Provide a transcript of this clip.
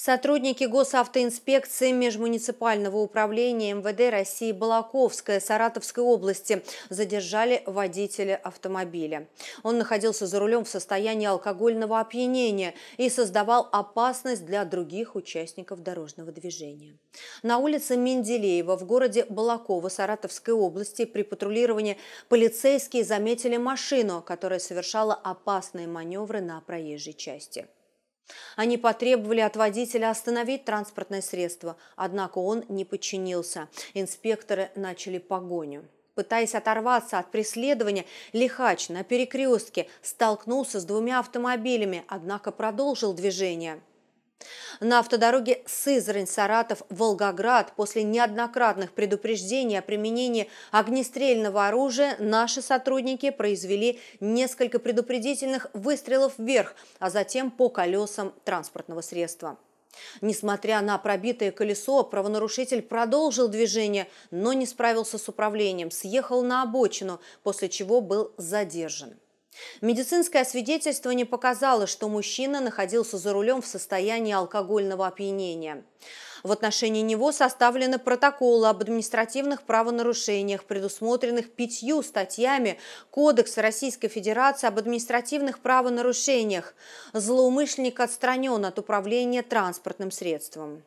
Сотрудники госавтоинспекции межмуниципального управления МВД России Балаковская Саратовской области задержали водителя автомобиля. Он находился за рулем в состоянии алкогольного опьянения и создавал опасность для других участников дорожного движения. На улице Менделеева в городе Балакова Саратовской области при патрулировании полицейские заметили машину, которая совершала опасные маневры на проезжей части. Они потребовали от водителя остановить транспортное средство, однако он не подчинился. Инспекторы начали погоню. Пытаясь оторваться от преследования, Лихач на перекрестке столкнулся с двумя автомобилями, однако продолжил движение. На автодороге Сызрань-Саратов-Волгоград после неоднократных предупреждений о применении огнестрельного оружия наши сотрудники произвели несколько предупредительных выстрелов вверх, а затем по колесам транспортного средства. Несмотря на пробитое колесо, правонарушитель продолжил движение, но не справился с управлением, съехал на обочину, после чего был задержан. Медицинское свидетельство не показало, что мужчина находился за рулем в состоянии алкогольного опьянения. В отношении него составлены протоколы об административных правонарушениях, предусмотренных пятью статьями Кодекса Российской Федерации об административных правонарушениях. Злоумышленник отстранен от управления транспортным средством.